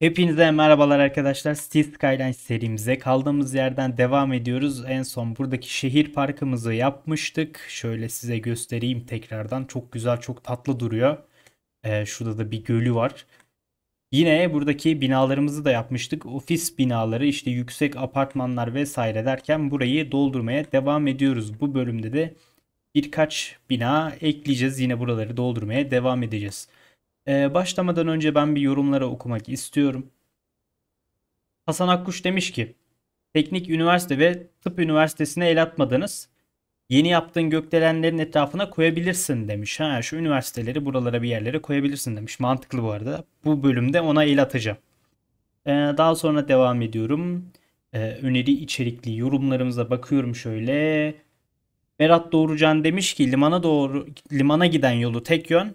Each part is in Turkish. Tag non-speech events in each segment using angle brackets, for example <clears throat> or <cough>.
Hepinize merhabalar arkadaşlar. Steel Skyline serimize kaldığımız yerden devam ediyoruz. En son buradaki şehir parkımızı yapmıştık. Şöyle size göstereyim tekrardan. Çok güzel, çok tatlı duruyor. Ee, şurada da bir gölü var. Yine buradaki binalarımızı da yapmıştık. Ofis binaları, işte yüksek apartmanlar vesaire derken burayı doldurmaya devam ediyoruz. Bu bölümde de birkaç bina ekleyeceğiz. Yine buraları doldurmaya devam edeceğiz. Ee, başlamadan önce ben bir yorumlara okumak istiyorum. Hasan Akkuş demiş ki Teknik üniversite ve tıp üniversitesine el atmadınız. Yeni yaptığın gökdelenlerin etrafına koyabilirsin demiş. Ha şu üniversiteleri buralara bir yerlere koyabilirsin demiş. Mantıklı bu arada. Bu bölümde ona el atacağım. Ee, daha sonra devam ediyorum. Ee, öneri içerikli yorumlarımıza bakıyorum şöyle. Berat Doğrucan demiş ki limana doğru limana giden yolu tek yön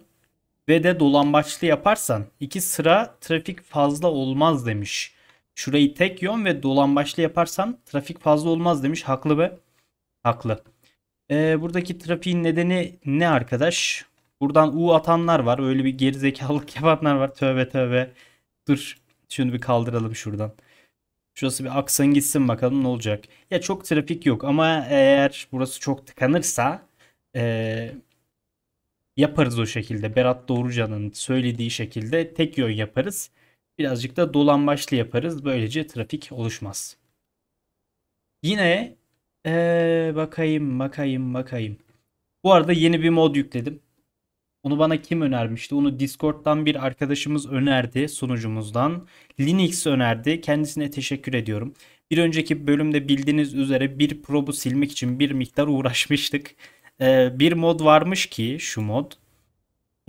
ve de dolambaçlı yaparsan iki sıra trafik fazla olmaz demiş. Şurayı tek yön ve dolambaçlı yaparsan trafik fazla olmaz demiş. Haklı be. Haklı. Ee, buradaki trafiğin nedeni ne arkadaş? Buradan U atanlar var. Öyle bir gerizekalılık <laughs> yapanlar var. Tövbe tövbe. Dur. Şunu bir kaldıralım şuradan. Şurası bir aksın gitsin bakalım ne olacak. Ya çok trafik yok ama eğer burası çok tıkanırsa ee, yaparız o şekilde. Berat Doğrucan'ın söylediği şekilde tek yön yaparız. Birazcık da dolambaçlı yaparız. Böylece trafik oluşmaz. Yine ee, bakayım bakayım bakayım. Bu arada yeni bir mod yükledim. Onu bana kim önermişti? Onu Discord'dan bir arkadaşımız önerdi sunucumuzdan. Linux önerdi. Kendisine teşekkür ediyorum. Bir önceki bölümde bildiğiniz üzere bir probu silmek için bir miktar uğraşmıştık. Ee, bir mod varmış ki şu mod.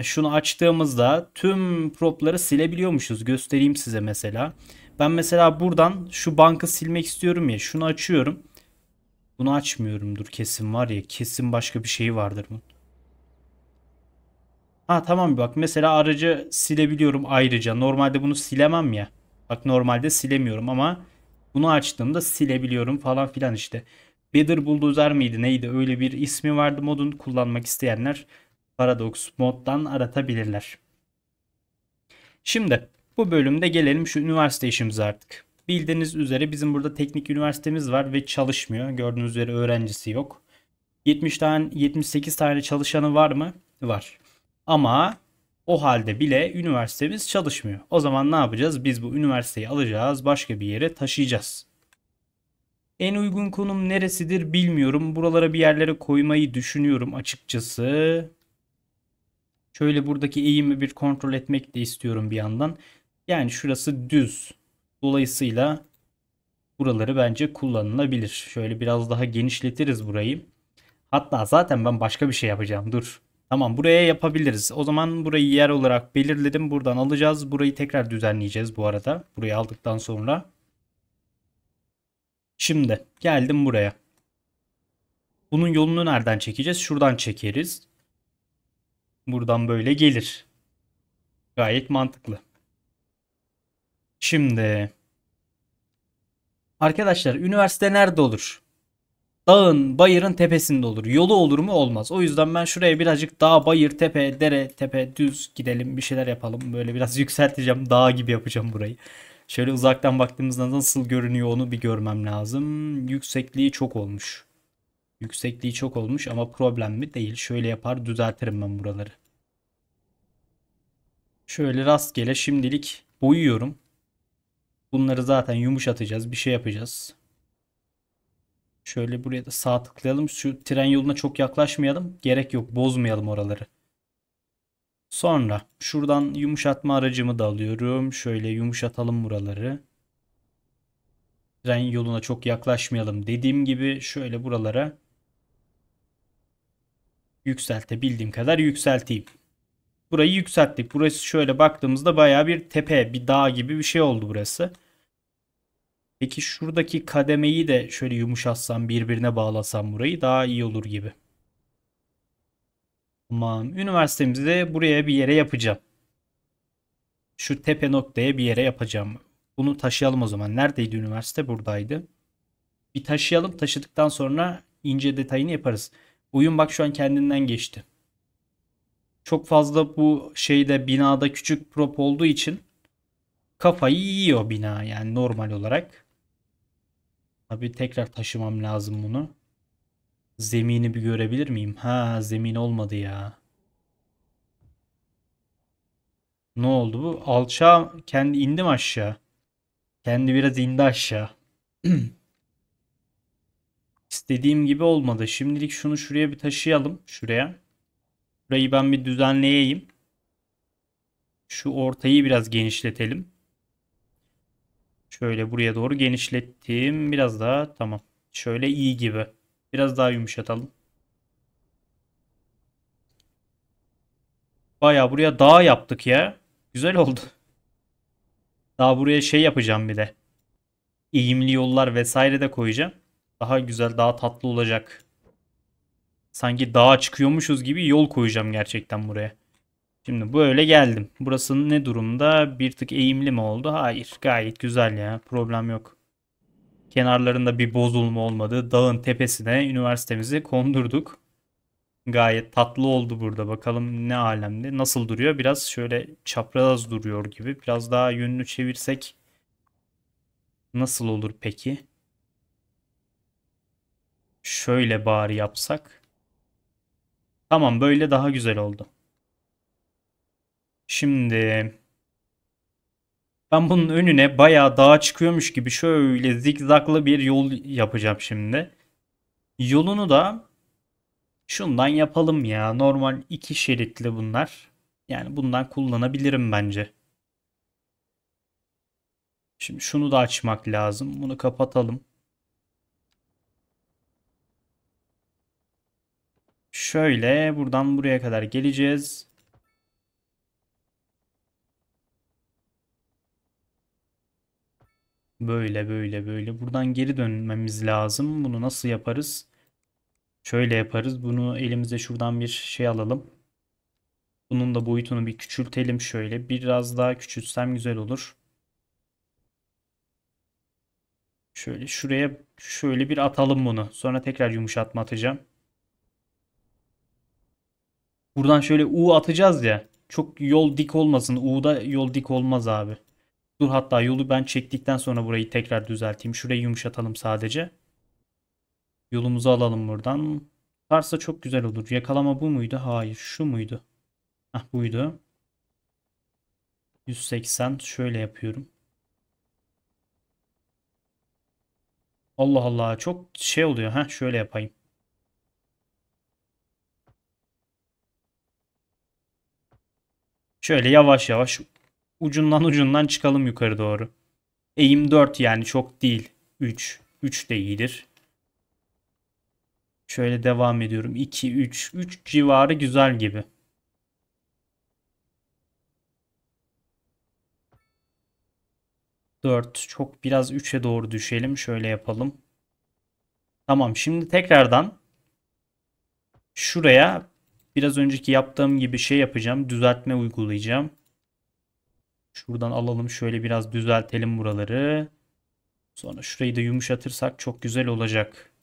Şunu açtığımızda tüm propları silebiliyormuşuz. Göstereyim size mesela. Ben mesela buradan şu bankı silmek istiyorum ya. Şunu açıyorum. Bunu açmıyorumdur kesin var ya. Kesin başka bir şey vardır bunun. Ha tamam bak mesela aracı silebiliyorum ayrıca. Normalde bunu silemem ya. Bak normalde silemiyorum ama bunu açtığımda silebiliyorum falan filan işte. Bedir Bulldozer miydi neydi öyle bir ismi vardı modun kullanmak isteyenler Paradox moddan aratabilirler. Şimdi bu bölümde gelelim şu üniversite işimize artık. Bildiğiniz üzere bizim burada teknik üniversitemiz var ve çalışmıyor. Gördüğünüz üzere öğrencisi yok. 70 tane 78 tane çalışanı var mı? Var. Ama o halde bile üniversitemiz çalışmıyor. O zaman ne yapacağız? Biz bu üniversiteyi alacağız, başka bir yere taşıyacağız. En uygun konum neresidir bilmiyorum. Buralara bir yerlere koymayı düşünüyorum açıkçası. Şöyle buradaki eğimi bir kontrol etmek de istiyorum bir yandan. Yani şurası düz. Dolayısıyla buraları bence kullanılabilir. Şöyle biraz daha genişletiriz burayı. Hatta zaten ben başka bir şey yapacağım. Dur. Tamam buraya yapabiliriz. O zaman burayı yer olarak belirledim. Buradan alacağız. Burayı tekrar düzenleyeceğiz bu arada. Burayı aldıktan sonra. Şimdi geldim buraya. Bunun yolunu nereden çekeceğiz? Şuradan çekeriz. Buradan böyle gelir. Gayet mantıklı. Şimdi arkadaşlar üniversite nerede olur? Dağın, bayırın tepesinde olur. Yolu olur mu? Olmaz. O yüzden ben şuraya birazcık dağ, bayır, tepe, dere, tepe, düz gidelim. Bir şeyler yapalım. Böyle biraz <laughs> yükselteceğim. Dağ gibi yapacağım burayı. Şöyle uzaktan baktığımızda nasıl görünüyor onu bir görmem lazım. Yüksekliği çok olmuş. Yüksekliği çok olmuş ama problem mi? Değil. Şöyle yapar düzeltirim ben buraları. Şöyle rastgele şimdilik boyuyorum. Bunları zaten yumuşatacağız. Bir şey yapacağız. Şöyle buraya da sağ tıklayalım. Şu tren yoluna çok yaklaşmayalım. Gerek yok. Bozmayalım oraları. Sonra şuradan yumuşatma aracımı da alıyorum. Şöyle yumuşatalım buraları. Tren yoluna çok yaklaşmayalım. Dediğim gibi şöyle buralara yükseltebildiğim kadar yükselteyim. Burayı yükselttik. Burası şöyle baktığımızda baya bir tepe, bir dağ gibi bir şey oldu burası. Peki şuradaki kademeyi de şöyle yumuşatsam, birbirine bağlasam burayı daha iyi olur gibi. Tamam. Üniversitemizi de buraya bir yere yapacağım. Şu tepe noktaya bir yere yapacağım. Bunu taşıyalım o zaman. Neredeydi üniversite? Buradaydı. Bir taşıyalım. Taşıdıktan sonra ince detayını yaparız. Oyun bak şu an kendinden geçti. Çok fazla bu şeyde binada küçük prop olduğu için kafayı yiyor bina yani normal olarak. Tabi tekrar taşımam lazım bunu. Zemini bir görebilir miyim? Ha zemin olmadı ya. Ne oldu bu? Alçağa kendi indim aşağı. Kendi biraz indi aşağı. <clears throat> İstediğim gibi olmadı. Şimdilik şunu şuraya bir taşıyalım. Şuraya. Burayı ben bir düzenleyeyim. Şu ortayı biraz genişletelim. Şöyle buraya doğru genişlettim. Biraz daha tamam. Şöyle iyi gibi. Biraz daha yumuşatalım. Baya buraya dağ yaptık ya. Güzel oldu. Daha buraya şey yapacağım bir de. Eğimli yollar vesaire de koyacağım. Daha güzel, daha tatlı olacak. Sanki dağa çıkıyormuşuz gibi yol koyacağım gerçekten buraya. Şimdi böyle geldim. Burası ne durumda? Bir tık eğimli mi oldu? Hayır. Gayet güzel ya. Problem yok. Kenarlarında bir bozulma olmadı. Dağın tepesine üniversitemizi kondurduk. Gayet tatlı oldu burada. Bakalım ne alemde. Nasıl duruyor? Biraz şöyle çapraz duruyor gibi. Biraz daha yönünü çevirsek nasıl olur peki? Şöyle bari yapsak. Tamam böyle daha güzel oldu. Şimdi ben bunun önüne bayağı dağa çıkıyormuş gibi şöyle zikzaklı bir yol yapacağım şimdi. Yolunu da şundan yapalım ya. Normal iki şeritli bunlar. Yani bundan kullanabilirim bence. Şimdi şunu da açmak lazım. Bunu kapatalım. Şöyle buradan buraya kadar geleceğiz. Böyle böyle böyle. Buradan geri dönmemiz lazım. Bunu nasıl yaparız? Şöyle yaparız. Bunu elimize şuradan bir şey alalım. Bunun da boyutunu bir küçültelim şöyle. Biraz daha küçültsem güzel olur. Şöyle şuraya şöyle bir atalım bunu. Sonra tekrar yumuşatma atacağım. Buradan şöyle U atacağız ya. Çok yol dik olmasın. U'da yol dik olmaz abi. Dur hatta yolu ben çektikten sonra burayı tekrar düzelteyim. Şurayı yumuşatalım sadece. Yolumuzu alalım buradan. Varsa çok güzel olur. Yakalama bu muydu? Hayır. Şu muydu? Hah buydu. 180 şöyle yapıyorum. Allah Allah çok şey oluyor. ha şöyle yapayım. Şöyle yavaş yavaş ucundan ucundan çıkalım yukarı doğru. Eğim 4 yani çok değil. 3. 3 de iyidir. Şöyle devam ediyorum. 2, 3. 3 civarı güzel gibi. Dört. Çok biraz üç'e doğru düşelim. Şöyle yapalım. Tamam. Şimdi tekrardan şuraya biraz önceki yaptığım gibi şey yapacağım. Düzeltme uygulayacağım. Şuradan alalım şöyle biraz düzeltelim buraları. Sonra şurayı da yumuşatırsak çok güzel olacak.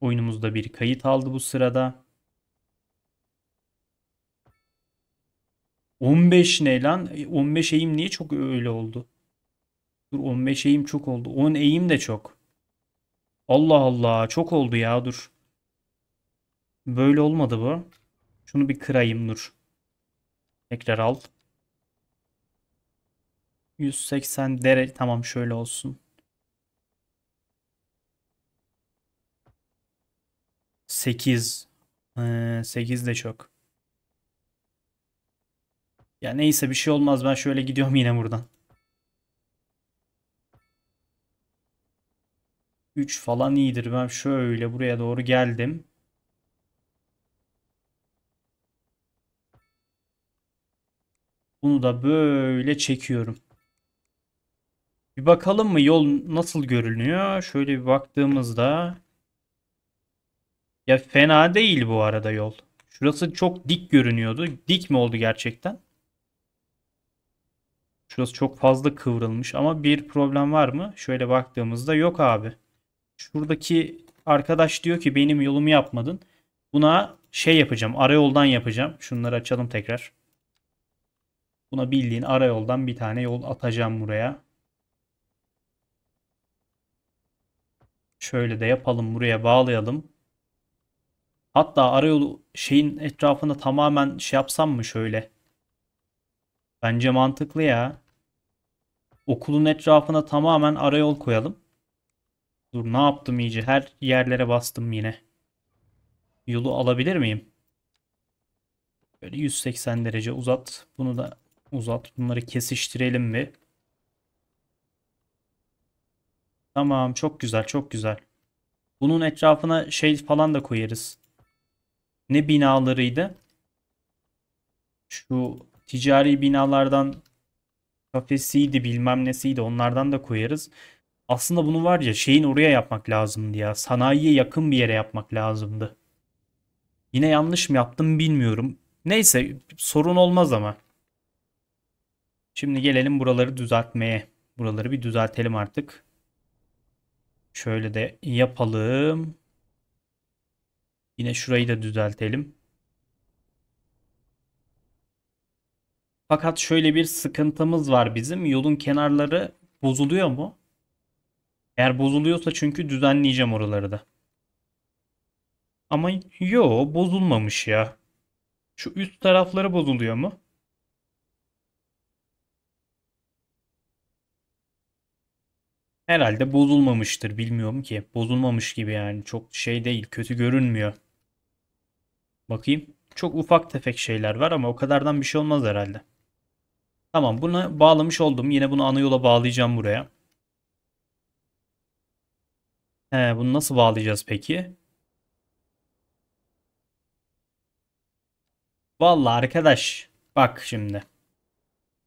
Oyunumuzda bir kayıt aldı bu sırada. 15 ne lan? 15 e, eğim niye çok öyle oldu? Dur 15 eğim çok oldu. 10 eğim de çok. Allah Allah çok oldu ya dur. Böyle olmadı bu. Şunu bir kırayım dur. Tekrar al. 180 derece tamam şöyle olsun. 8 ee, 8 de çok. Ya neyse bir şey olmaz ben şöyle gidiyorum yine buradan. 3 falan iyidir. Ben şöyle buraya doğru geldim. Bunu da böyle çekiyorum. Bir bakalım mı yol nasıl görünüyor? Şöyle bir baktığımızda ya fena değil bu arada yol. Şurası çok dik görünüyordu. Dik mi oldu gerçekten? Şurası çok fazla kıvrılmış ama bir problem var mı? Şöyle baktığımızda yok abi. Şuradaki arkadaş diyor ki benim yolumu yapmadın. Buna şey yapacağım. Arayoldan yapacağım. Şunları açalım tekrar. Buna bildiğin arayoldan bir tane yol atacağım buraya. Şöyle de yapalım buraya bağlayalım. Hatta arayolu şeyin etrafında tamamen şey yapsam mı şöyle? Bence mantıklı ya. Okulun etrafına tamamen arayol koyalım. Dur ne yaptım iyice? Her yerlere bastım yine. Yolu alabilir miyim? Böyle 180 derece uzat. Bunu da uzat. Bunları kesiştirelim mi? Tamam çok güzel çok güzel. Bunun etrafına şey falan da koyarız. Ne binalarıydı? Şu ticari binalardan kafesiydi bilmem nesiydi onlardan da koyarız. Aslında bunu var ya şeyin oraya yapmak lazımdı ya. Sanayiye yakın bir yere yapmak lazımdı. Yine yanlış mı yaptım bilmiyorum. Neyse sorun olmaz ama. Şimdi gelelim buraları düzeltmeye. Buraları bir düzeltelim artık. Şöyle de yapalım. Yine şurayı da düzeltelim. Fakat şöyle bir sıkıntımız var bizim. Yolun kenarları bozuluyor mu? Eğer bozuluyorsa çünkü düzenleyeceğim oraları da. Ama yo bozulmamış ya. Şu üst tarafları bozuluyor mu? Herhalde bozulmamıştır bilmiyorum ki. Bozulmamış gibi yani çok şey değil kötü görünmüyor. Bakayım. Çok ufak tefek şeyler var ama o kadardan bir şey olmaz herhalde. Tamam bunu bağlamış oldum. Yine bunu ana yola bağlayacağım buraya. He, bunu nasıl bağlayacağız peki? Vallahi arkadaş bak şimdi.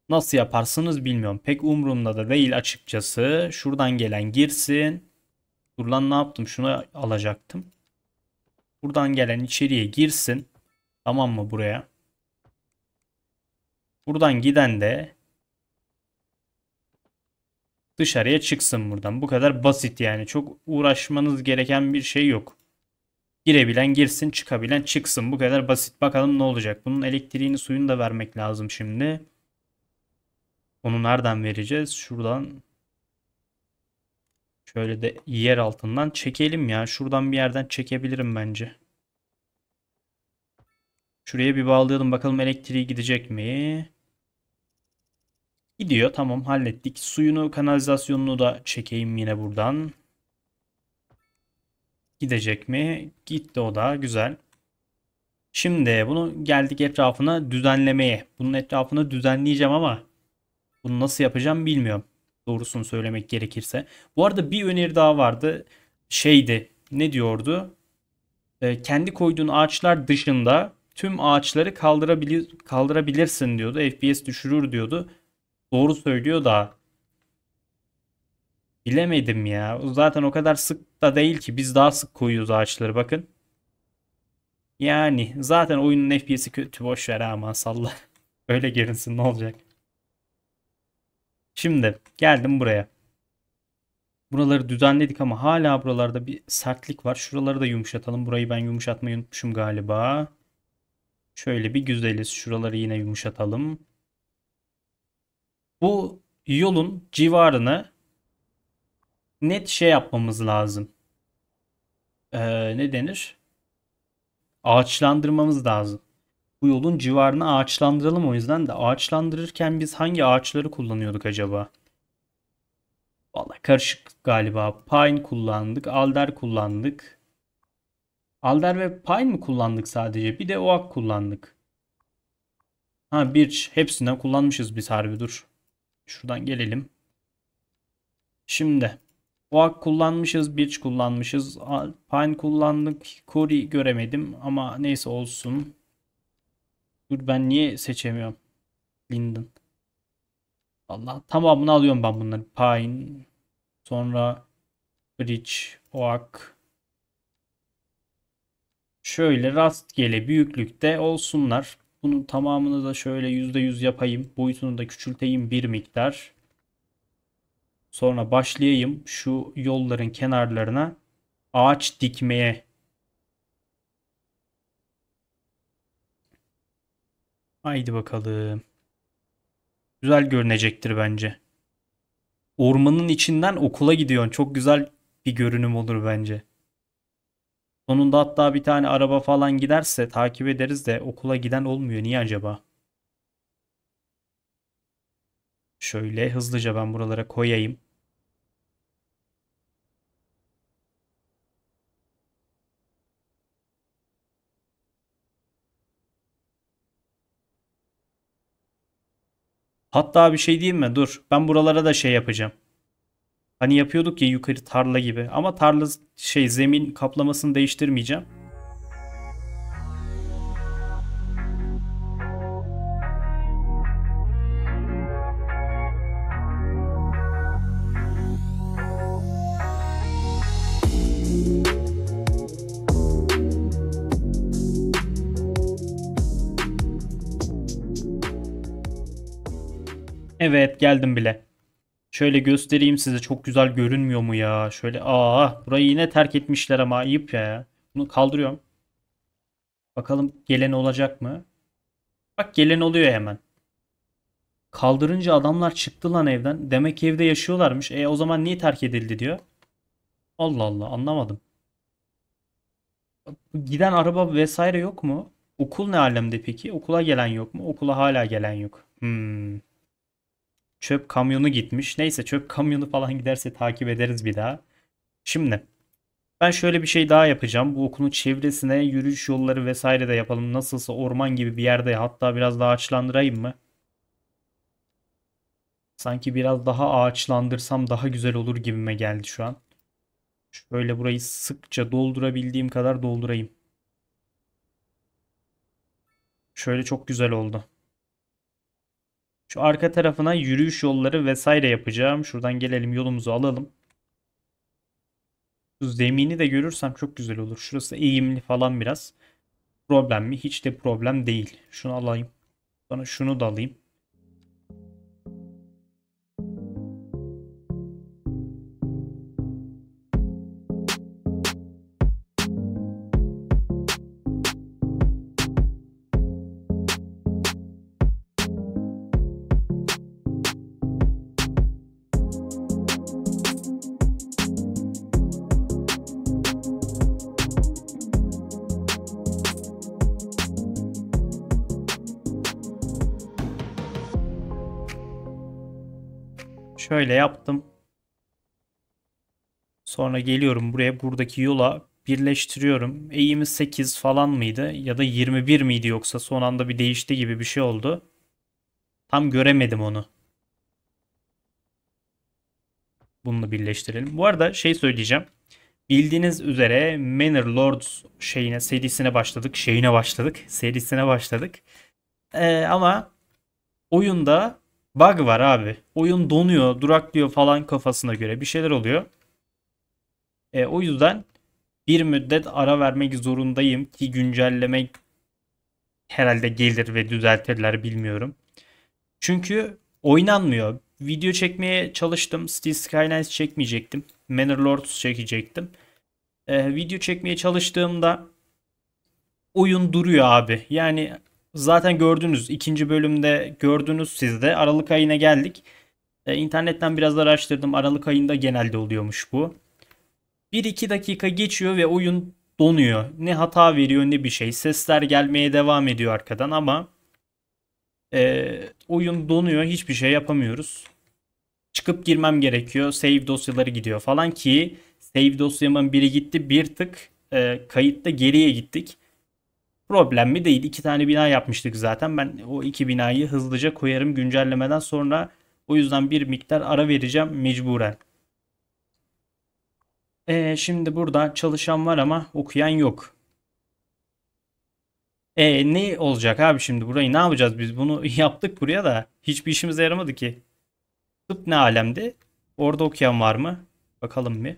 Nasıl yaparsınız bilmiyorum. Pek umurumda da değil açıkçası. Şuradan gelen girsin. Dur lan ne yaptım? Şunu alacaktım. Buradan gelen içeriye girsin. Tamam mı buraya? Buradan giden de dışarıya çıksın buradan. Bu kadar basit yani. Çok uğraşmanız gereken bir şey yok. Girebilen girsin, çıkabilen çıksın. Bu kadar basit. Bakalım ne olacak. Bunun elektriğini, suyunu da vermek lazım şimdi. Onu nereden vereceğiz? Şuradan şöyle de yer altından çekelim ya. Şuradan bir yerden çekebilirim bence. Şuraya bir bağlayalım bakalım elektriği gidecek mi? Gidiyor tamam hallettik. Suyunu kanalizasyonunu da çekeyim yine buradan. Gidecek mi? Gitti o da güzel. Şimdi bunu geldik etrafına düzenlemeye. Bunun etrafını düzenleyeceğim ama bunu nasıl yapacağım bilmiyorum. Doğrusunu söylemek gerekirse. Bu arada bir öneri daha vardı. Şeydi ne diyordu? Ee, kendi koyduğun ağaçlar dışında tüm ağaçları kaldırabilir, kaldırabilirsin diyordu. FPS düşürür diyordu. Doğru söylüyor da bilemedim ya. Zaten o kadar sık da değil ki. Biz daha sık koyuyoruz ağaçları bakın. Yani zaten oyunun FPS'i kötü boş ver aman salla. <laughs> Öyle gerinsin ne olacak. Şimdi geldim buraya. Buraları düzenledik ama hala buralarda bir sertlik var. Şuraları da yumuşatalım. Burayı ben yumuşatmayı unutmuşum galiba. Şöyle bir güzeliz. Şuraları yine yumuşatalım. Bu yolun civarını net şey yapmamız lazım. Ee, ne denir? Ağaçlandırmamız lazım bu yolun civarını ağaçlandıralım o yüzden de ağaçlandırırken biz hangi ağaçları kullanıyorduk acaba? Valla karışık galiba. Pine kullandık, alder kullandık. Alder ve pine mi kullandık sadece? Bir de oak kullandık. Ha birch. Hepsinden kullanmışız biz harbi dur. Şuradan gelelim. Şimdi Oak kullanmışız, Birch kullanmışız, Pine kullandık, Cory göremedim ama neyse olsun. Dur ben niye seçemiyorum? Linden. Allah tamamını alıyorum ben bunları. Pine. Sonra Bridge. Oak. Şöyle rastgele büyüklükte olsunlar. Bunun tamamını da şöyle %100 yapayım. Boyutunu da küçülteyim bir miktar. Sonra başlayayım şu yolların kenarlarına ağaç dikmeye Haydi bakalım. Güzel görünecektir bence. Ormanın içinden okula gidiyorsun. Çok güzel bir görünüm olur bence. Sonunda hatta bir tane araba falan giderse takip ederiz de okula giden olmuyor. Niye acaba? Şöyle hızlıca ben buralara koyayım. Hatta bir şey diyeyim mi? Dur. Ben buralara da şey yapacağım. Hani yapıyorduk ya yukarı tarla gibi. Ama tarla şey zemin kaplamasını değiştirmeyeceğim. geldim bile. Şöyle göstereyim size çok güzel görünmüyor mu ya? Şöyle aa burayı yine terk etmişler ama ayıp ya. Bunu kaldırıyorum. Bakalım gelen olacak mı? Bak gelen oluyor hemen. Kaldırınca adamlar çıktı lan evden. Demek ki evde yaşıyorlarmış. E o zaman niye terk edildi diyor. Allah Allah anlamadım. Giden araba vesaire yok mu? Okul ne alemde peki? Okula gelen yok mu? Okula hala gelen yok. Hmm. Çöp kamyonu gitmiş. Neyse çöp kamyonu falan giderse takip ederiz bir daha. Şimdi ben şöyle bir şey daha yapacağım. Bu okulun çevresine yürüyüş yolları vesaire de yapalım. Nasılsa orman gibi bir yerde hatta biraz daha ağaçlandırayım mı? Sanki biraz daha ağaçlandırsam daha güzel olur gibime geldi şu an. Şöyle burayı sıkça doldurabildiğim kadar doldurayım. Şöyle çok güzel oldu. Şu arka tarafına yürüyüş yolları vesaire yapacağım. Şuradan gelelim yolumuzu alalım. Şu zemini de görürsem çok güzel olur. Şurası eğimli falan biraz. Problem mi? Hiç de problem değil. Şunu alayım. Sonra şunu da alayım. Şöyle yaptım. Sonra geliyorum buraya buradaki yola birleştiriyorum. Eğimi 8 falan mıydı ya da 21 miydi yoksa son anda bir değişti gibi bir şey oldu. Tam göremedim onu. Bununla birleştirelim. Bu arada şey söyleyeceğim. Bildiğiniz üzere Manor Lords şeyine serisine başladık. Şeyine başladık. Serisine başladık. Ee, ama oyunda bug var abi. Oyun donuyor, duraklıyor falan kafasına göre bir şeyler oluyor. E, o yüzden bir müddet ara vermek zorundayım ki güncelleme herhalde gelir ve düzeltirler bilmiyorum. Çünkü oynanmıyor. Video çekmeye çalıştım. Steel Skylines çekmeyecektim. Manor Lords çekecektim. E, video çekmeye çalıştığımda oyun duruyor abi. Yani zaten gördünüz. ikinci bölümde gördünüz sizde. Aralık ayına geldik. E, internetten biraz araştırdım. Aralık ayında genelde oluyormuş bu. 1-2 dakika geçiyor ve oyun donuyor. Ne hata veriyor ne bir şey. Sesler gelmeye devam ediyor arkadan ama e, oyun donuyor. Hiçbir şey yapamıyoruz. Çıkıp girmem gerekiyor. Save dosyaları gidiyor falan ki save dosyamın biri gitti. Bir tık e, kayıtta geriye gittik problem mi değil. İki tane bina yapmıştık zaten. Ben o iki binayı hızlıca koyarım güncellemeden sonra. O yüzden bir miktar ara vereceğim mecburen. E, şimdi burada çalışan var ama okuyan yok. E ne olacak abi şimdi burayı ne yapacağız biz bunu <laughs> yaptık buraya da hiçbir işimize yaramadı ki. Tıp ne alemde? Orada okuyan var mı? Bakalım bir.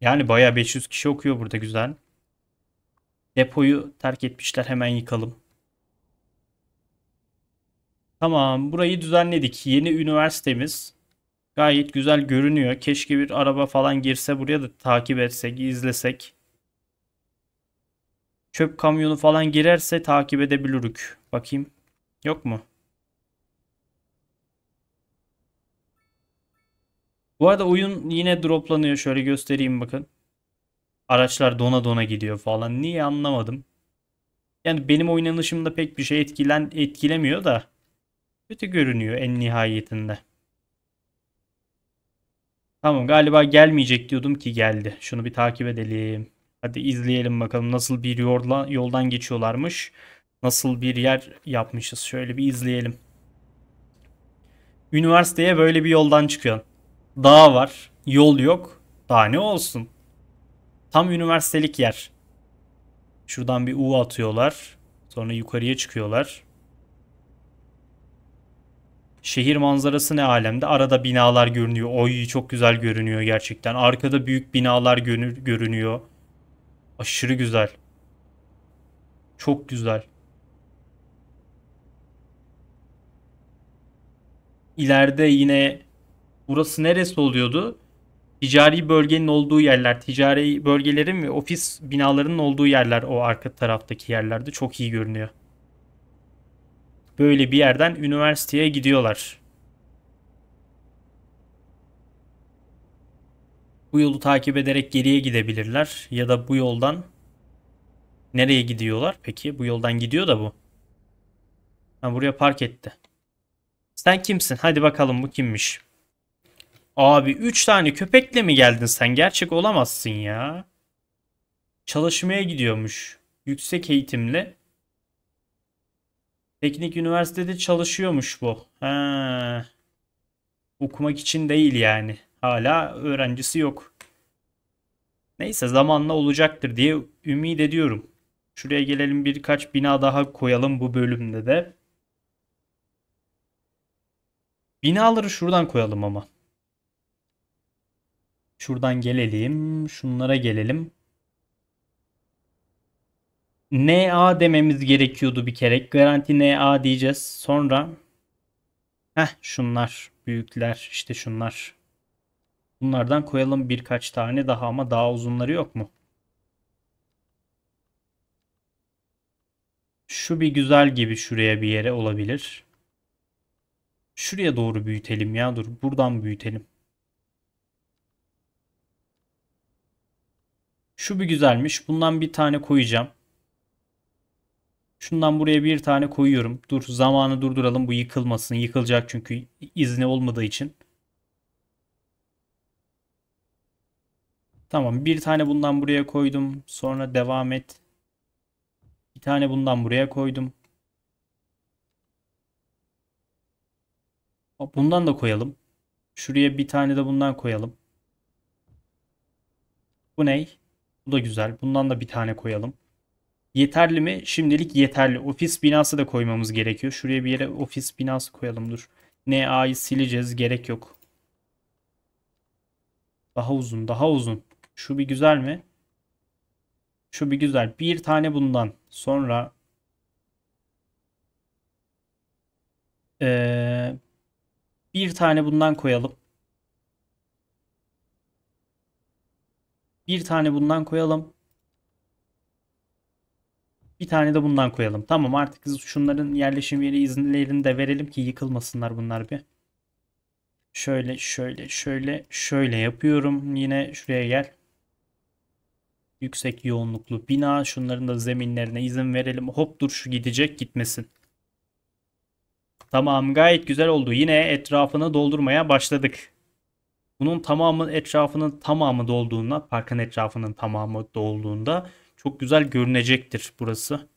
Yani baya 500 kişi okuyor burada güzel. Depoyu terk etmişler hemen yıkalım. Tamam burayı düzenledik. Yeni üniversitemiz gayet güzel görünüyor. Keşke bir araba falan girse buraya da takip etsek, izlesek. Çöp kamyonu falan girerse takip edebilirük. Bakayım. Yok mu? Bu arada oyun yine droplanıyor. Şöyle göstereyim bakın. Araçlar dona dona gidiyor falan. Niye anlamadım. Yani benim oynanışımda pek bir şey etkilen etkilemiyor da kötü görünüyor en nihayetinde. Tamam galiba gelmeyecek diyordum ki geldi. Şunu bir takip edelim. Hadi izleyelim bakalım nasıl bir yoldan, yoldan geçiyorlarmış. Nasıl bir yer yapmışız. Şöyle bir izleyelim. Üniversiteye böyle bir yoldan çıkıyorsun. Dağ var. Yol yok. Daha ne olsun? Tam üniversitelik yer. Şuradan bir U atıyorlar. Sonra yukarıya çıkıyorlar. Şehir manzarası ne alemde? Arada binalar görünüyor. Oy çok güzel görünüyor gerçekten. Arkada büyük binalar görünüyor. Aşırı güzel. Çok güzel. İleride yine burası neresi oluyordu? ticari bölgenin olduğu yerler, ticari bölgelerin ve ofis binalarının olduğu yerler o arka taraftaki yerlerde çok iyi görünüyor. Böyle bir yerden üniversiteye gidiyorlar. Bu yolu takip ederek geriye gidebilirler ya da bu yoldan nereye gidiyorlar? Peki bu yoldan gidiyor da bu. Ha buraya park etti. Sen kimsin? Hadi bakalım bu kimmiş? Abi 3 tane köpekle mi geldin sen? Gerçek olamazsın ya. Çalışmaya gidiyormuş. Yüksek eğitimli. Teknik üniversitede çalışıyormuş bu. Ha. Okumak için değil yani. Hala öğrencisi yok. Neyse zamanla olacaktır diye ümit ediyorum. Şuraya gelelim birkaç bina daha koyalım bu bölümde de. Binaları şuradan koyalım ama. Şuradan gelelim. Şunlara gelelim. NA dememiz gerekiyordu bir kere. Garanti NA diyeceğiz. Sonra heh şunlar büyükler işte şunlar. Bunlardan koyalım birkaç tane daha ama daha uzunları yok mu? Şu bir güzel gibi şuraya bir yere olabilir. Şuraya doğru büyütelim ya dur. Buradan büyütelim. Şu bir güzelmiş. Bundan bir tane koyacağım. Şundan buraya bir tane koyuyorum. Dur zamanı durduralım bu yıkılmasın. Yıkılacak çünkü izni olmadığı için. Tamam bir tane bundan buraya koydum. Sonra devam et. Bir tane bundan buraya koydum. Bundan da koyalım. Şuraya bir tane de bundan koyalım. Bu ney? Bu da güzel. Bundan da bir tane koyalım. Yeterli mi? Şimdilik yeterli. Ofis binası da koymamız gerekiyor. Şuraya bir yere ofis binası koyalım dur. NA'yı sileceğiz. Gerek yok. Daha uzun. Daha uzun. Şu bir güzel mi? Şu bir güzel. Bir tane bundan. Sonra ee, bir tane bundan koyalım. Bir tane bundan koyalım. Bir tane de bundan koyalım. Tamam artık şunların yerleşim yeri izinlerini de verelim ki yıkılmasınlar bunlar bir. Şöyle şöyle şöyle şöyle yapıyorum. Yine şuraya gel. Yüksek yoğunluklu bina. Şunların da zeminlerine izin verelim. Hop dur şu gidecek gitmesin. Tamam gayet güzel oldu. Yine etrafını doldurmaya başladık. Bunun tamamının etrafının tamamı dolduğunda, parkın etrafının tamamı dolduğunda çok güzel görünecektir burası.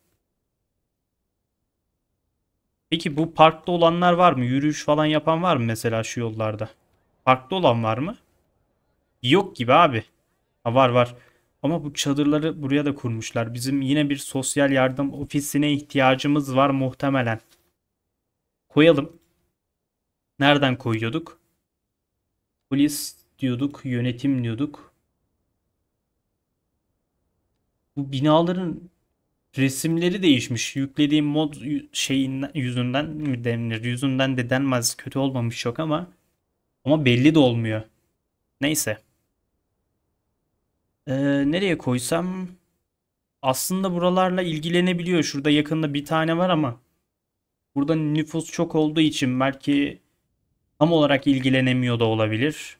Peki bu parkta olanlar var mı? Yürüyüş falan yapan var mı mesela şu yollarda? Parkta olan var mı? Yok gibi abi. Ha, var var. Ama bu çadırları buraya da kurmuşlar. Bizim yine bir sosyal yardım ofisine ihtiyacımız var muhtemelen. Koyalım. Nereden koyuyorduk? Polis diyorduk, yönetim diyorduk. Bu binaların resimleri değişmiş. Yüklediğim mod şeyin yüzünden mi denilir? Yüzünden de denmez. Kötü olmamış çok ama ama belli de olmuyor. Neyse. Ee, nereye koysam aslında buralarla ilgilenebiliyor. Şurada yakında bir tane var ama burada nüfus çok olduğu için belki tam olarak ilgilenemiyor da olabilir.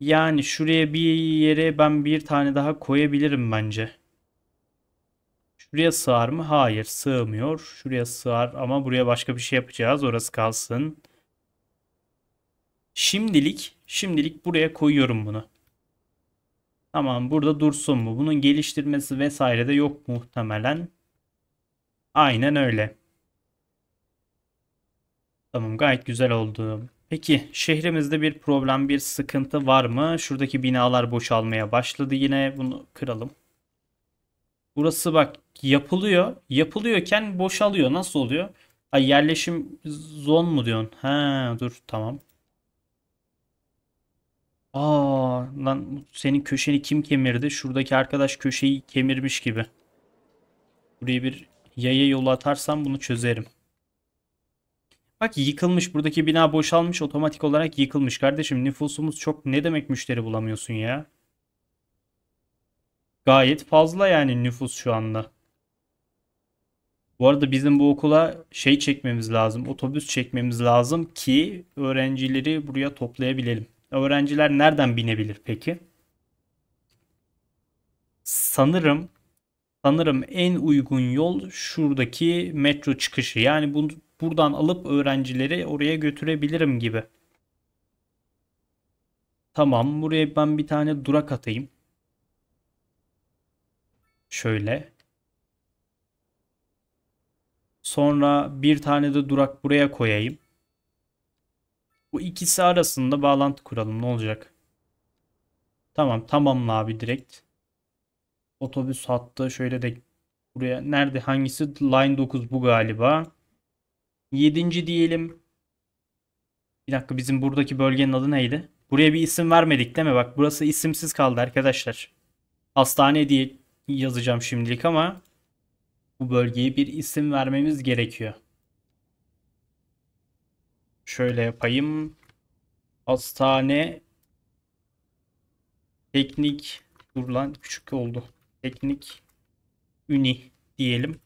Yani şuraya bir yere ben bir tane daha koyabilirim bence. Şuraya sığar mı? Hayır sığmıyor. Şuraya sığar ama buraya başka bir şey yapacağız. Orası kalsın. Şimdilik, şimdilik buraya koyuyorum bunu. Tamam burada dursun mu? Bunun geliştirmesi vesaire de yok muhtemelen. Aynen öyle. Tamam gayet güzel oldu. Peki şehrimizde bir problem, bir sıkıntı var mı? Şuradaki binalar boşalmaya başladı yine. Bunu kıralım. Burası bak yapılıyor. Yapılıyorken boşalıyor. Nasıl oluyor? Ay yerleşim zon mu diyorsun? Ha dur tamam. Aa lan senin köşeni kim kemirdi? Şuradaki arkadaş köşeyi kemirmiş gibi. Buraya bir yaya yolu atarsam bunu çözerim. Bak yıkılmış buradaki bina boşalmış otomatik olarak yıkılmış kardeşim nüfusumuz çok ne demek müşteri bulamıyorsun ya. Gayet fazla yani nüfus şu anda. Bu arada bizim bu okula şey çekmemiz lazım otobüs çekmemiz lazım ki öğrencileri buraya toplayabilelim. Öğrenciler nereden binebilir peki? Sanırım sanırım en uygun yol şuradaki metro çıkışı. Yani bu buradan alıp öğrencileri oraya götürebilirim gibi. Tamam buraya ben bir tane durak atayım. Şöyle. Sonra bir tane de durak buraya koyayım. Bu ikisi arasında bağlantı kuralım ne olacak? Tamam tamamla abi direkt. Otobüs hattı şöyle de buraya nerede hangisi? Line 9 bu galiba. 7. diyelim. Bir dakika bizim buradaki bölgenin adı neydi? Buraya bir isim vermedik değil mi? Bak burası isimsiz kaldı arkadaşlar. Hastane diye yazacağım şimdilik ama bu bölgeye bir isim vermemiz gerekiyor. Şöyle yapayım. Hastane teknik dur lan küçük oldu. Teknik üni diyelim.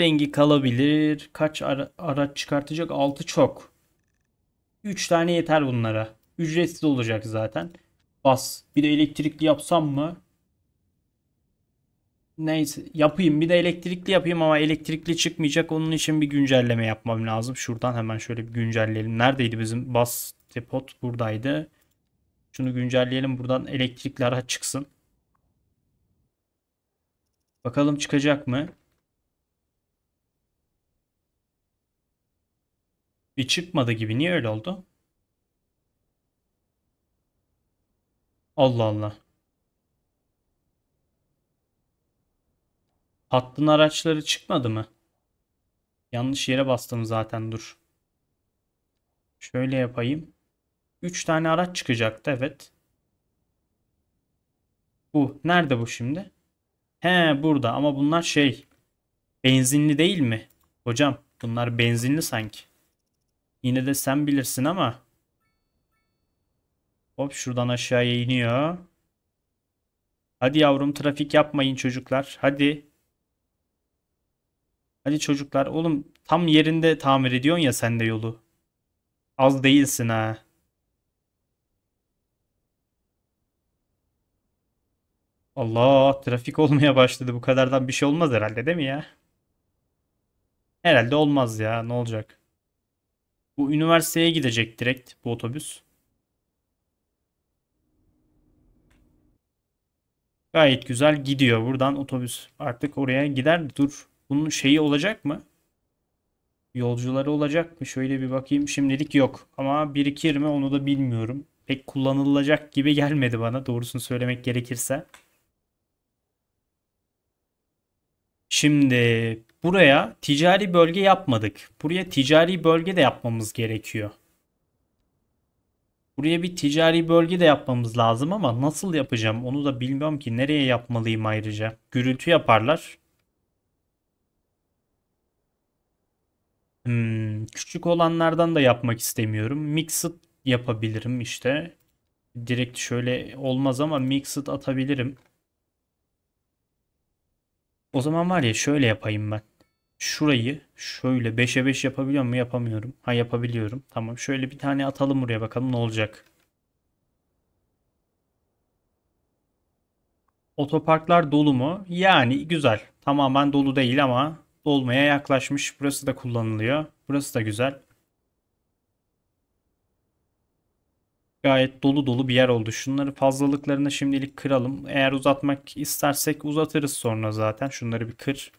Rengi kalabilir. Kaç ara araç çıkartacak? 6 çok. 3 tane yeter bunlara. Ücretsiz olacak zaten. Bas. Bir de elektrikli yapsam mı? Neyse yapayım. Bir de elektrikli yapayım ama elektrikli çıkmayacak. Onun için bir güncelleme yapmam lazım. Şuradan hemen şöyle bir güncelleyelim. Neredeydi bizim bas depot? Buradaydı. Şunu güncelleyelim. Buradan elektrikli araç çıksın. Bakalım çıkacak mı? Bir çıkmadı gibi. Niye öyle oldu? Allah Allah. Hattın araçları çıkmadı mı? Yanlış yere bastım zaten dur. Şöyle yapayım. 3 tane araç çıkacaktı evet. Bu. Nerede bu şimdi? He burada ama bunlar şey. Benzinli değil mi? Hocam bunlar benzinli sanki. Yine de sen bilirsin ama. Hop şuradan aşağıya iniyor. Hadi yavrum trafik yapmayın çocuklar. Hadi. Hadi çocuklar. Oğlum tam yerinde tamir ediyorsun ya sen de yolu. Az değilsin ha. Allah trafik olmaya başladı. Bu kadardan bir şey olmaz herhalde değil mi ya? Herhalde olmaz ya. Ne olacak? Bu üniversiteye gidecek direkt bu otobüs. Gayet güzel gidiyor. Buradan otobüs artık oraya gider. Dur. Bunun şeyi olacak mı? Yolcuları olacak mı? Şöyle bir bakayım. Şimdilik yok. Ama birikir mi onu da bilmiyorum. Pek kullanılacak gibi gelmedi bana. Doğrusunu söylemek gerekirse. Şimdi buraya ticari bölge yapmadık. Buraya ticari bölge de yapmamız gerekiyor. Buraya bir ticari bölge de yapmamız lazım ama nasıl yapacağım onu da bilmiyorum ki nereye yapmalıyım ayrıca. Gürültü yaparlar. Hmm, küçük olanlardan da yapmak istemiyorum. Mixed yapabilirim işte. Direkt şöyle olmaz ama mixed atabilirim. O zaman var ya şöyle yapayım ben şurayı şöyle 5'e 5 yapabiliyor mu? Yapamıyorum. Ha yapabiliyorum. Tamam. Şöyle bir tane atalım buraya bakalım ne olacak. Otoparklar dolu mu? Yani güzel. Tamamen dolu değil ama dolmaya yaklaşmış. Burası da kullanılıyor. Burası da güzel. Gayet dolu dolu bir yer oldu. Şunları fazlalıklarını şimdilik kıralım. Eğer uzatmak istersek uzatırız sonra zaten. Şunları bir kır.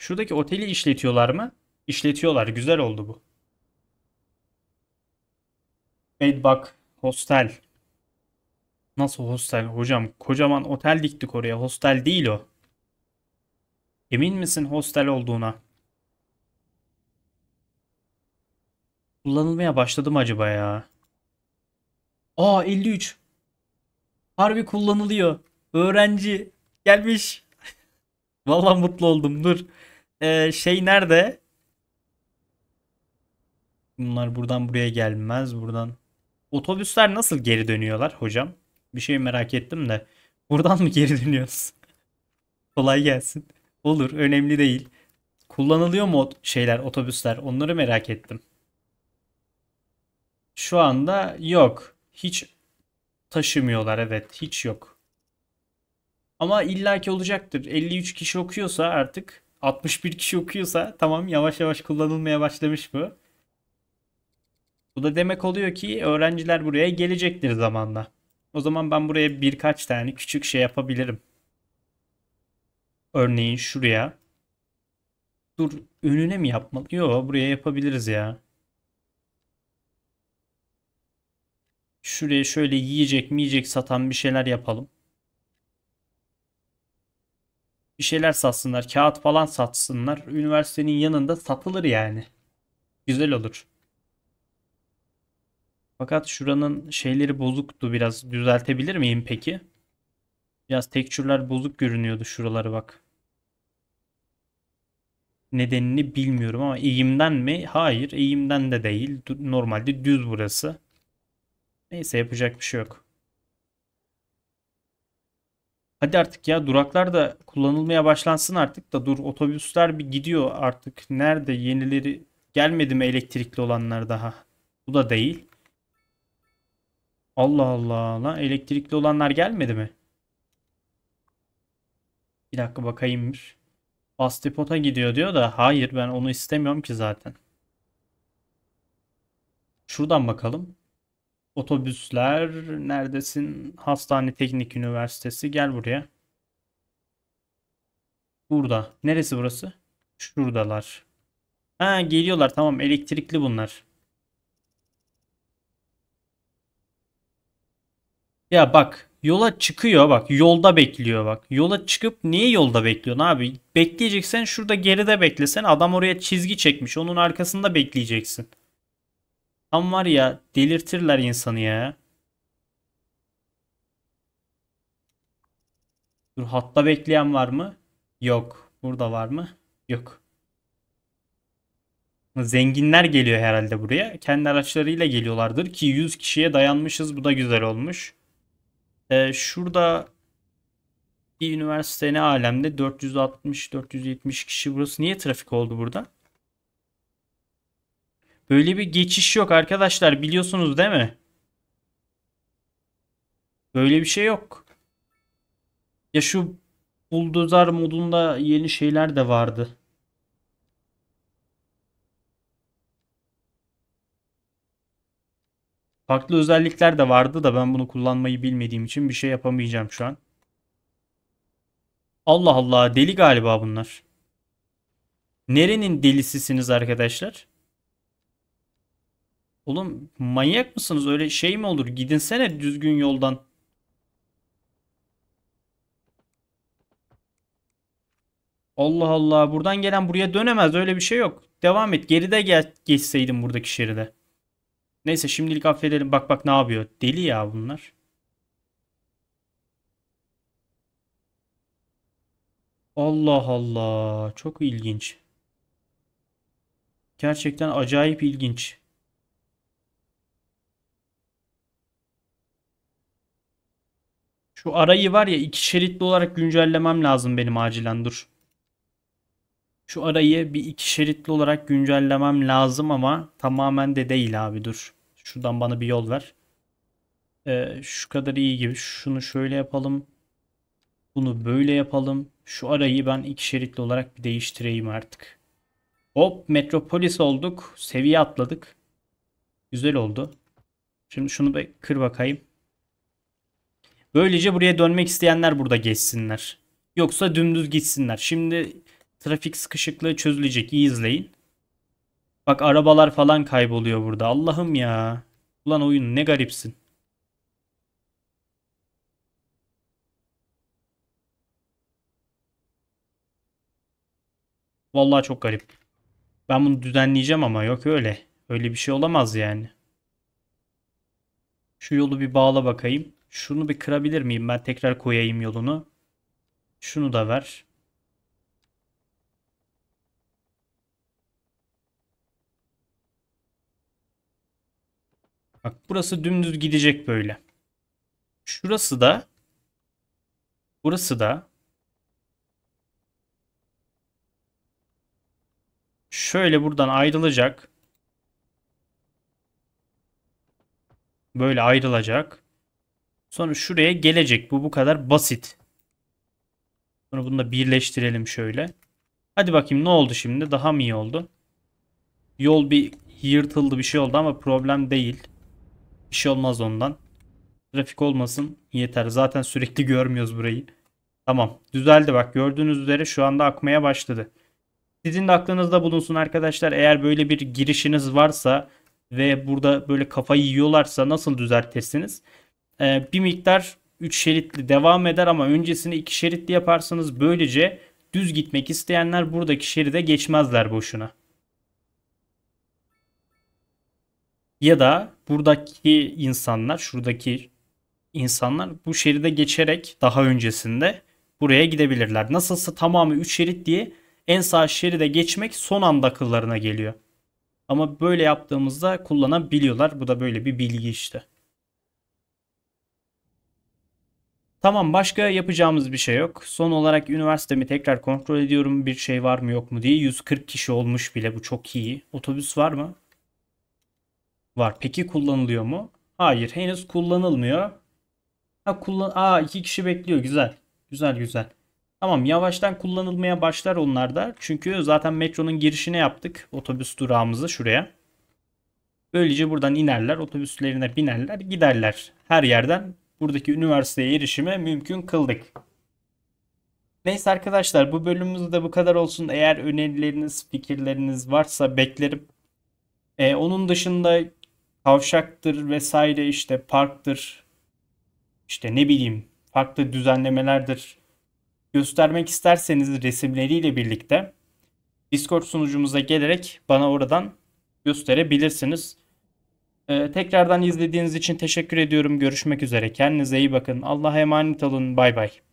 Şuradaki oteli işletiyorlar mı? İşletiyorlar. Güzel oldu bu. Bedbug Hostel. Nasıl hostel hocam? Kocaman otel diktik oraya. Hostel değil o. Emin misin hostel olduğuna? Kullanılmaya başladım acaba ya? Aa 53. Harbi kullanılıyor. Öğrenci gelmiş. <laughs> Vallahi mutlu oldum. Dur. Ee, şey nerede? Bunlar buradan buraya gelmez. Buradan. Otobüsler nasıl geri dönüyorlar hocam? Bir şey merak ettim de. Buradan mı geri dönüyoruz? <laughs> Kolay gelsin. Olur. Önemli değil. Kullanılıyor mu ot şeyler, otobüsler? Onları merak ettim. Şu anda yok. Hiç taşımıyorlar evet. Hiç yok. Ama illaki olacaktır. 53 kişi okuyorsa artık 61 kişi okuyorsa tamam yavaş yavaş kullanılmaya başlamış bu. Bu da demek oluyor ki öğrenciler buraya gelecektir zamanla. O zaman ben buraya birkaç tane küçük şey yapabilirim. Örneğin şuraya. Dur önüne mi yapmalı? Yo buraya yapabiliriz ya. Şuraya şöyle yiyecek mi satan bir şeyler yapalım bir şeyler satsınlar. Kağıt falan satsınlar. Üniversitenin yanında satılır yani. Güzel olur. Fakat şuranın şeyleri bozuktu biraz. Düzeltebilir miyim peki? Biraz tekçürler bozuk görünüyordu şuraları bak. Nedenini bilmiyorum ama eğimden mi? Hayır eğimden de değil. Normalde düz burası. Neyse yapacak bir şey yok. Hadi artık ya duraklar da kullanılmaya başlansın artık da dur otobüsler bir gidiyor artık. Nerede yenileri gelmedi mi elektrikli olanlar daha? Bu da değil. Allah Allah lan elektrikli olanlar gelmedi mi? Bir dakika bakayım bir. Bastipota gidiyor diyor da hayır ben onu istemiyorum ki zaten. Şuradan bakalım. Otobüsler neredesin? Hastane Teknik Üniversitesi gel buraya. Burada. Neresi burası? Şuradalar. Ha geliyorlar tamam elektrikli bunlar. Ya bak yola çıkıyor bak yolda bekliyor bak. Yola çıkıp niye yolda bekliyorsun abi? Bekleyeceksen şurada geride beklesen adam oraya çizgi çekmiş onun arkasında bekleyeceksin. Tam var ya delirtirler insanı ya. Dur hatta bekleyen var mı? Yok. Burada var mı? Yok. Zenginler geliyor herhalde buraya. Kendi araçlarıyla geliyorlardır ki 100 kişiye dayanmışız. Bu da güzel olmuş. Ee, şurada bir üniversite ne alemde 460-470 kişi burası. Niye trafik oldu burada? Böyle bir geçiş yok arkadaşlar biliyorsunuz değil mi? Böyle bir şey yok. Ya şu buldozer modunda yeni şeyler de vardı. Farklı özellikler de vardı da ben bunu kullanmayı bilmediğim için bir şey yapamayacağım şu an. Allah Allah deli galiba bunlar. Nerenin delisisiniz arkadaşlar? Oğlum manyak mısınız? Öyle şey mi olur? Gidinsene düzgün yoldan. Allah Allah buradan gelen buraya dönemez öyle bir şey yok. Devam et geride gel geçseydim buradaki şeride. Neyse şimdilik affedelim bak bak ne yapıyor. Deli ya bunlar. Allah Allah çok ilginç. Gerçekten acayip ilginç. Şu arayı var ya iki şeritli olarak güncellemem lazım benim acilen dur. Şu arayı bir iki şeritli olarak güncellemem lazım ama tamamen de değil abi dur. Şuradan bana bir yol ver. Ee, şu kadar iyi gibi. Şunu şöyle yapalım. Bunu böyle yapalım. Şu arayı ben iki şeritli olarak bir değiştireyim artık. Hop metropolis olduk. Seviye atladık. Güzel oldu. Şimdi şunu bir kır bakayım. Böylece buraya dönmek isteyenler burada geçsinler. Yoksa dümdüz gitsinler. Şimdi trafik sıkışıklığı çözülecek. İyi izleyin. Bak arabalar falan kayboluyor burada. Allah'ım ya. Ulan oyun ne garipsin. Vallahi çok garip. Ben bunu düzenleyeceğim ama yok öyle. Öyle bir şey olamaz yani. Şu yolu bir bağla bakayım. Şunu bir kırabilir miyim? Ben tekrar koyayım yolunu. Şunu da ver. Bak burası dümdüz gidecek böyle. Şurası da burası da şöyle buradan ayrılacak. Böyle ayrılacak. Sonra şuraya gelecek. Bu bu kadar basit. Sonra bunu da birleştirelim şöyle. Hadi bakayım ne oldu şimdi? Daha mı iyi oldu? Yol bir yırtıldı bir şey oldu ama problem değil. Bir şey olmaz ondan. Trafik olmasın yeter. Zaten sürekli <laughs> görmüyoruz burayı. Tamam düzeldi bak gördüğünüz üzere şu anda akmaya başladı. Sizin de aklınızda bulunsun arkadaşlar. Eğer böyle bir girişiniz varsa ve burada böyle kafayı yiyorlarsa nasıl düzeltirsiniz? Ee, bir miktar 3 şeritli devam eder ama öncesini 2 şeritli yaparsanız böylece düz gitmek isteyenler buradaki şeride geçmezler boşuna. Ya da buradaki insanlar, şuradaki insanlar bu şeride geçerek daha öncesinde buraya gidebilirler. Nasılsa tamamı 3 şerit diye en sağ şeride geçmek son anda akıllarına geliyor. Ama böyle yaptığımızda kullanabiliyorlar. Bu da böyle bir bilgi işte. Tamam başka yapacağımız bir şey yok. Son olarak üniversitemi tekrar kontrol ediyorum. Bir şey var mı yok mu diye. 140 kişi olmuş bile bu çok iyi. Otobüs var mı? Var. Peki kullanılıyor mu? Hayır henüz kullanılmıyor. Ha kullan Aa iki kişi bekliyor güzel. Güzel güzel. Tamam yavaştan kullanılmaya başlar onlar da. Çünkü zaten metronun girişine yaptık otobüs durağımızı şuraya. Böylece buradan inerler, otobüslerine binerler, giderler. Her yerden buradaki üniversiteye erişime mümkün kıldık. Neyse arkadaşlar bu bölümümüzde de bu kadar olsun. Eğer önerileriniz, fikirleriniz varsa beklerim. Ee, onun dışında kavşaktır vesaire işte parktır İşte ne bileyim farklı düzenlemelerdir göstermek isterseniz resimleriyle birlikte Discord sunucumuza gelerek bana oradan gösterebilirsiniz. Ee, tekrardan izlediğiniz için teşekkür ediyorum. Görüşmek üzere. Kendinize iyi bakın. Allah'a emanet olun. Bay bay.